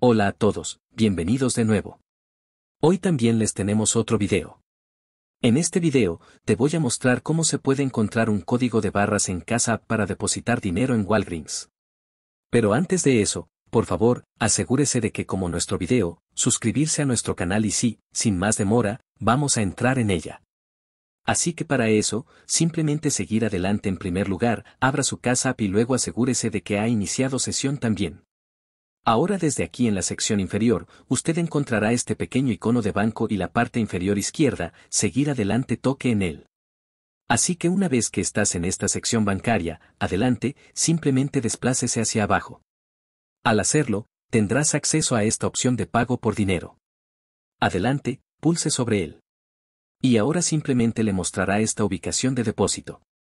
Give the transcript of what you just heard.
Hola a todos, bienvenidos de nuevo. Hoy también les tenemos otro video. En este video, te voy a mostrar cómo se puede encontrar un código de barras en Casa para depositar dinero en Walgreens. Pero antes de eso, por favor, asegúrese de que como nuestro video, suscribirse a nuestro canal y sí, sin más demora, vamos a entrar en ella. Así que para eso, simplemente seguir adelante en primer lugar, abra su Casa y luego asegúrese de que ha iniciado sesión también. Ahora desde aquí en la sección inferior, usted encontrará este pequeño icono de banco y la parte inferior izquierda, seguir adelante toque en él. Así que una vez que estás en esta sección bancaria, adelante, simplemente desplácese hacia abajo. Al hacerlo, tendrás acceso a esta opción de pago por dinero. Adelante, pulse sobre él. Y ahora simplemente le mostrará esta ubicación de depósito.